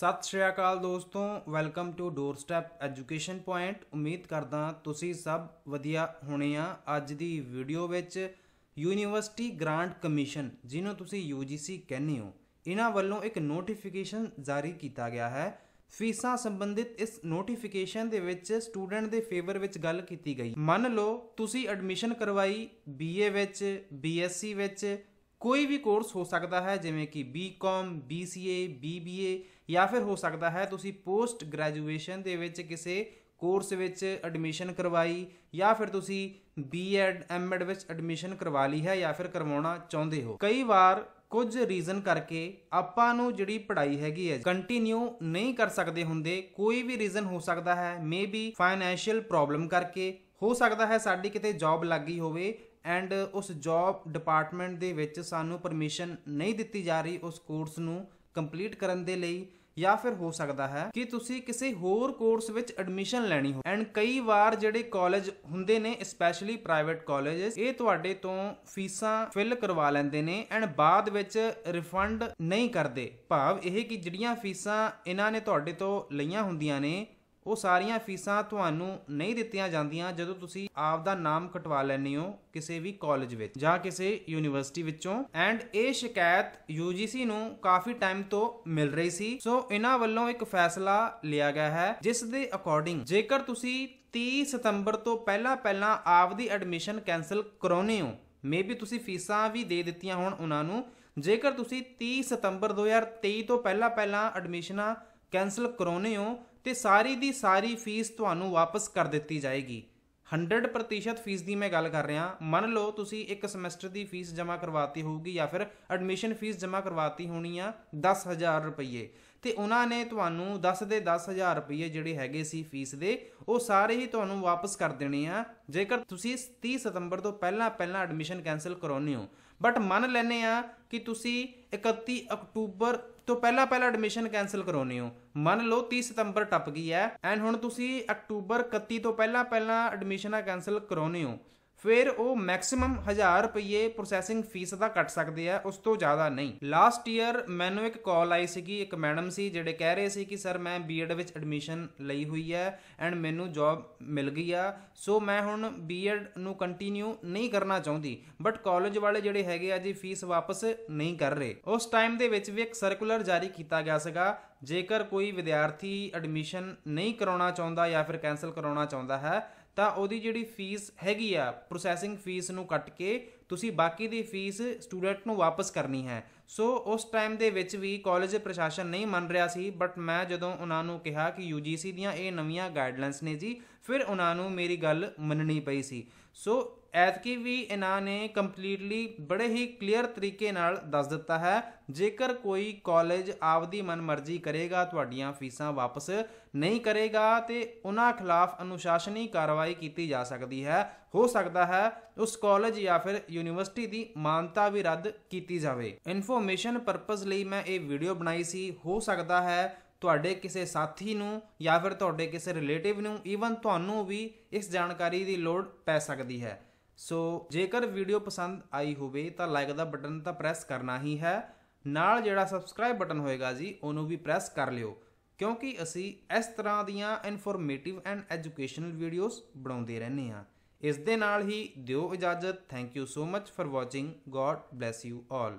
ਸਤਿ ਸ਼੍ਰੀ ਅਕਾਲ ਦੋਸਤੋ welcome to doorstep education point ਉਮੀਦ ਕਰਦਾ ਤੁਸੀਂ ਸਭ ਵਧੀਆ ਹੋਣੇ ਆ ਅੱਜ ਦੀ ਵੀਡੀਓ ਵਿੱਚ ਯੂਨੀਵਰਸਿਟੀ ਗ੍ਰਾਂਟ ਕਮਿਸ਼ਨ ਜਿਹਨੂੰ ਤੁਸੀਂ UGC ਕਹਿੰਦੇ ਹੋ ਇਹਨਾਂ ਵੱਲੋਂ ਇੱਕ ਨੋਟੀਫਿਕੇਸ਼ਨ ਜਾਰੀ ਕੀਤਾ ਗਿਆ ਹੈ ਫੀਸਾਂ ਸੰਬੰਧਿਤ ਇਸ ਨੋਟੀਫਿਕੇਸ਼ਨ ਦੇ ਵਿੱਚ ਸਟੂਡੈਂਟ ਦੇ ਫੇਵਰ ਵਿੱਚ ਗੱਲ ਕੀਤੀ ਗਈ ਮੰਨ ਲਓ ਤੁਸੀਂ ਐਡਮਿਸ਼ਨ ਕਰਵਾਈ BA ਵਿੱਚ BSc ਵਿੱਚ ਕੋਈ ਵੀ ਕੋਰਸ ਹੋ ਸਕਦਾ ਹੈ ਜਿਵੇਂ ਕਿ ਬੀਕਾਮ ਬੀਸੀਏ ਬੀਬੀਏ ਜਾਂ ਫਿਰ ਹੋ ਸਕਦਾ ਹੈ ਤੁਸੀਂ ਪੋਸਟ ਗ੍ਰੈਜੂਏਸ਼ਨ ਦੇ ਵਿੱਚ ਕਿਸੇ ਕੋਰਸ ਵਿੱਚ ਐਡਮਿਸ਼ਨ ਕਰਵਾਈ ਜਾਂ ਫਿਰ ਤੁਸੀਂ ਬੀਐਡ ਐਮਐਡ ਵਿੱਚ ਐਡਮਿਸ਼ਨ ਕਰਵਾ ਲਈ ਹੈ ਜਾਂ ਫਿਰ ਕਰਵਾਉਣਾ ਚਾਹੁੰਦੇ ਹੋ ਕਈ ਵਾਰ ਕੁਝ ਰੀਜ਼ਨ ਕਰਕੇ ਆਪਾਂ ਨੂੰ ਜਿਹੜੀ ਪੜ੍ਹਾਈ ਹੈਗੀ ਹੈ ਕੰਟੀਨਿਊ ਨਹੀਂ ਕਰ ਸਕਦੇ ਹੁੰਦੇ ਕੋਈ ਵੀ ਰੀਜ਼ਨ ਹੋ ਸਕਦਾ ਹੈ ਮੇਬੀ ਫਾਈਨੈਂਸ਼ੀਅਲ ਪ੍ਰੋਬਲਮ ਕਰਕੇ ਹੋ ਸਕਦਾ ਹੈ ਸਾਡੀ ਕਿਤੇ ਜੌਬ ਲੱਗੀ ਹੋਵੇ ਐਂਡ ਉਸ ਜੌਬ ਡਿਪਾਰਟਮੈਂਟ ਦੇ ਵਿੱਚ ਸਾਨੂੰ ਪਰਮਿਸ਼ਨ ਨਹੀਂ ਦਿੱਤੀ ਜਾ ਰਹੀ ਉਸ ਕੋਰਸ ਨੂੰ ਕੰਪਲੀਟ ਕਰਨ ਦੇ ਲਈ ਜਾਂ ਫਿਰ ਹੋ ਸਕਦਾ ਹੈ ਕਿ ਤੁਸੀਂ ਕਿਸੇ ਹੋਰ ਕੋਰਸ ਵਿੱਚ ਐਡਮਿਸ਼ਨ ਲੈਣੀ ਹੋ ਐਂਡ ਕਈ ਵਾਰ ਜਿਹੜੇ ਕਾਲਜ ਹੁੰਦੇ ਨੇ ਸਪੈਸ਼ਲੀ ਪ੍ਰਾਈਵੇਟ ਕਾਲਜਸ ਇਹ ਤੁਹਾਡੇ ਤੋਂ ਫੀਸਾਂ ਫਿਲ ਕਰਵਾ ਲੈਂਦੇ ਨੇ ਐਂਡ ਬਾਅਦ ਵਿੱਚ ਰਿਫੰਡ ਨਹੀਂ ਕਰਦੇ ਭਾਵ ਇਹ ਕਿ ਜਿਹੜੀਆਂ ਫੀਸਾਂ ਇਹਨਾਂ ਨੇ ਤੁਹਾਡੇ ਤੋਂ ਲਈਆਂ ਹੁੰਦੀਆਂ ਨੇ ਉਹ ਸਾਰੀਆਂ ਫੀਸਾਂ ਤੁਹਾਨੂੰ ਨਹੀਂ ਦਿੱਤੀਆਂ ਜਾਂਦੀਆਂ ਜਦੋਂ ਤੁਸੀਂ ਆਪ ਦਾ ਨਾਮ ਕਟਵਾ ਲੈਣੇ ਹੋ ਕਿਸੇ ਵੀ ਕਾਲਜ ਵਿੱਚ ਜਾਂ ਕਿਸੇ ਯੂਨੀਵਰਸਿਟੀ ਵਿੱਚੋਂ ਐਂਡ ਇਹ ਸ਼ਿਕਾਇਤ UGC ਨੂੰ ਕਾਫੀ ਟਾਈਮ ਤੋਂ ਮਿਲ ਰਹੀ ਸੀ ਸੋ ਇਹਨਾਂ ਵੱਲੋਂ ਇੱਕ ਫੈਸਲਾ ਲਿਆ ਗਿਆ ਹੈ ਜਿਸ ਦੇ ਅਕੋਰਡਿੰਗ ਜੇਕਰ ਤੁਸੀਂ 30 ਸਤੰਬਰ ਤੋਂ ਪਹਿਲਾਂ ਪਹਿਲਾਂ ਆਪ ਦੀ ਐਡਮਿਸ਼ਨ ਕੈਨਸਲ ਕਰਾਉਨੇ ਹੋ ਮੇਬੀ ਤੁਸੀਂ ਫੀਸਾਂ ਵੀ ਦੇ ਦਿੱਤੀਆਂ ਹੋਣ ਉਹਨਾਂ ਨੂੰ ਜੇਕਰ ਤੁਸੀਂ 30 ਸਤੰਬਰ 2023 ਤੋਂ ਪਹਿਲਾਂ ਪਹਿਲਾਂ ਐਡਮਿਸ਼ਨਾਂ ਕੈਨਸਲ ਕਰਾਉਨੇ ਹੋ ਤੇ ਸਾਰੀ ਦੀ ਸਾਰੀ ਫੀਸ ਤੁਹਾਨੂੰ ਵਾਪਸ ਕਰ ਦਿੱਤੀ ਜਾਏਗੀ 100% ਫੀਸ ਦੀ ਮੈਂ ਗੱਲ ਕਰ ਰਿਹਾ ਮੰਨ ਲਓ ਤੁਸੀਂ ਇੱਕ ਸਮੈਸਟਰ ਦੀ ਫੀਸ ਜਮ੍ਹਾਂ ਕਰਵਾਤੀ ਹੋਊਗੀ ਜਾਂ ਫਿਰ ਐਡਮਿਸ਼ਨ ਫੀਸ ਜਮ੍ਹਾਂ ਕਰਵਾਤੀ ਹੋਣੀ ਆ 10000 ਰੁਪਏ ਤੇ ਉਹਨਾਂ ਨੇ ਤੁਹਾਨੂੰ 10 ਦੇ 10000 ਰੁਪਏ ਜਿਹੜੇ ਹੈਗੇ ਸੀ ਫੀਸ ਦੇ ਉਹ ਸਾਰੇ ਹੀ ਤੁਹਾਨੂੰ ਵਾਪਸ ਕਰ ਦੇਣੇ ਆ ਜੇਕਰ ਤੁਸੀਂ 30 ਸਤੰਬਰ ਤੋਂ ਪਹਿਲਾਂ ਪਹਿਲਾਂ ਐਡਮਿਸ਼ਨ ਕੈਨਸਲ ਕਰਾਉਨੇ ਹੋ ਬਟ ਮੰਨ ਲੈਨੇ ਆ ਕਿ ਤੁਸੀਂ 31 ਅਕਤੂਬਰ ਤੋਂ ਪਹਿਲਾਂ ਪਹਿਲਾਂ ਐਡਮਿਸ਼ਨ ਕੈਨਸਲ ਕਰਾਉਨੇ ਹੋ ਮੰਨ ਲਓ 30 ਸਤੰਬਰ ਟੱਪ ਗਈ ਹੈ ਐਂਡ ਹੁਣ ਤੁਸੀਂ ਅਕਤੂਬਰ 31 ਤੋਂ ਪਹਿਲਾਂ ਪਹਿਲਾਂ ਐਡਮਿਸ਼ਨਾਂ ਕੈਨਸਲ ਕਰਾਉਨੇ ਹੋ ਫਿਰ ਉਹ ਮੈਕਸਿਮਮ 1000 ਰੁਪਏ ਪ੍ਰੋਸੈਸਿੰਗ ਫੀਸ ਦਾ ਕੱਟ ਸਕਦੇ ਆ ਉਸ ਤੋਂ ਜ਼ਿਆਦਾ ਨਹੀਂ ਲਾਸਟ ਈਅਰ ਮੈਨੂੰ ਇੱਕ ਕਾਲ ਆਈ ਸੀਗੀ ਇੱਕ ਮੈਡਮ ਸੀ ਜਿਹੜੇ ਕਹਿ ਰਹੇ ਸੀ ਕਿ ਸਰ ਮੈਂ ਬੀਐਡ ਵਿੱਚ ਐਡਮਿਸ਼ਨ ਲਈ ਹੋਈ ਹੈ ਐਂਡ ਮੈਨੂੰ ਜੌਬ ਮਿਲ ਗਈ ਆ ਸੋ ਮੈਂ ਹੁਣ ਬੀਐਡ ਨੂੰ ਕੰਟੀਨਿਊ ਨਹੀਂ ਕਰਨਾ ਚਾਹੁੰਦੀ ਬਟ ਕਾਲਜ ਵਾਲੇ ਜਿਹੜੇ ਹੈਗੇ ਆ ਜੀ ਫੀਸ ਵਾਪਸ ਨਹੀਂ ਕਰ ਰਹੇ ਉਸ ਟਾਈਮ ਦੇ ਵਿੱਚ ਵੀ ਇੱਕ ਸਰਕੂਲਰ ਜਾਰੀ ਕੀਤਾ ਗਿਆ ਸੀਗਾ ਜੇਕਰ ਕੋਈ ਵਿਦਿਆਰਥੀ ਐਡਮਿਸ਼ਨ ਨਹੀਂ ਕਰਾਉਣਾ ਚਾਹੁੰਦਾ ਜਾਂ ਫਿਰ ਕੈਨਸਲ ਕਰਾਉਣਾ ਚਾਹੁੰਦਾ ਹੈ ਤਾਂ ਉਹਦੀ ਜਿਹੜੀ ਫੀਸ ਹੈਗੀ ਆ ਪ੍ਰੋਸੈਸਿੰਗ ਫੀਸ ਨੂੰ ਕੱਟ ਕੇ ਤੁਸੀਂ ਬਾਕੀ ਦੀ ਫੀਸ ਸਟੂਡੈਂਟ ਨੂੰ ਵਾਪਸ ਕਰਨੀ ਹੈ ਸੋ ਉਸ ਟਾਈਮ ਦੇ ਵਿੱਚ ਵੀ ਕਾਲਜ ਪ੍ਰਸ਼ਾਸਨ ਨਹੀਂ ਮੰਨ ਰਿਹਾ ਸੀ ਬਟ ਮੈਂ ਜਦੋਂ ਉਹਨਾਂ ਨੂੰ ਕਿਹਾ ਕਿ UGC ਦੀਆਂ ਇਹ ਨਵੀਆਂ ਗਾਈਡਲਾਈਨਸ ਨੇ ਜੀ ਫਿਰ ਉਹਨਾਂ ਨੂੰ ਮੇਰੀ ਗੱਲ ਮੰਨਣੀ ਪਈ ਸੀ ਸੋ ਐਤਕੀ ਵੀ ਇਹਨਾਂ ਨੇ ਕੰਪਲੀਟਲੀ ਬੜੇ ਹੀ ਕਲੀਅਰ ਤਰੀਕੇ ਨਾਲ ਦੱਸ ਦਿੱਤਾ ਹੈ ਜੇਕਰ ਕੋਈ ਕਾਲਜ ਆਪਦੀ ਮਨਮਰਜ਼ੀ ਕਰੇਗਾ ਤੁਹਾਡੀਆਂ ਫੀਸਾਂ ਵਾਪਸ ਨਹੀਂ ਕਰੇਗਾ ਤੇ ਉਹਨਾਂ ਖਿਲਾਫ ਅਨੁਸ਼ਾਸਨੀ ਕਾਰਵਾਈ ਕੀਤੀ ਜਾ ਸਕਦੀ ਹੈ ਹੋ ਸਕਦਾ ਹੈ ਉਸ ਕਾਲਜ ਜਾਂ ਫਿਰ ਯੂਨੀਵਰਸਿਟੀ ਦੀ ਮਾਨਤਾ ਵੀ ਰੱਦ ਕੀਤੀ ਜਾਵੇ ਇਨਫੋਰਮੇਸ਼ਨ ਪਰਪਸ ਲਈ ਮੈਂ ਇਹ ਵੀਡੀਓ ਬਣਾਈ ਸੀ ਹੋ ਸਕਦਾ ਹੈ ਤੁਹਾਡੇ ਕਿਸੇ ਸਾਥੀ ਨੂੰ ਜਾਂ ਫਿਰ ਤੁਹਾਡੇ ਕਿਸੇ ਰਿਲੇਟਿਵ ਨੂੰ ਈਵਨ ਤੁਹਾਨੂੰ ਵੀ ਇਸ ਜਾਣਕਾਰੀ ਦੀ ਲੋੜ ਪੈ ਸਕਦੀ ਹੈ ਸੋ ਜੇਕਰ ਵੀਡੀਓ ਪਸੰਦ ਆਈ ਹੋਵੇ ਤਾਂ ਲਾਈਕ ਦਾ ਬਟਨ ਤਾਂ ਪ੍ਰੈਸ ਕਰਨਾ ਹੀ ਹੈ ਨਾਲ ਜਿਹੜਾ ਸਬਸਕ੍ਰਾਈਬ ਬਟਨ ਹੋਏਗਾ ਜੀ ਉਹਨੂੰ ਵੀ ਪ੍ਰੈਸ ਕਰ ਲਿਓ ਕਿਉਂਕਿ ਅਸੀਂ ਇਸ ਤਰ੍ਹਾਂ ਦੀਆਂ ਇਨਫੋਰਮੇਟਿਵ ਐਂਡ ਐਜੂਕੇਸ਼ਨਲ ਵੀਡੀਓਜ਼ ਬਣਾਉਂਦੇ ਰਹਿੰਦੇ ਹਾਂ ਇਸ ਦੇ ਨਾਲ ਹੀ ਦਿਓ ਇਜਾਜ਼ਤ thank you so much for watching God bless you all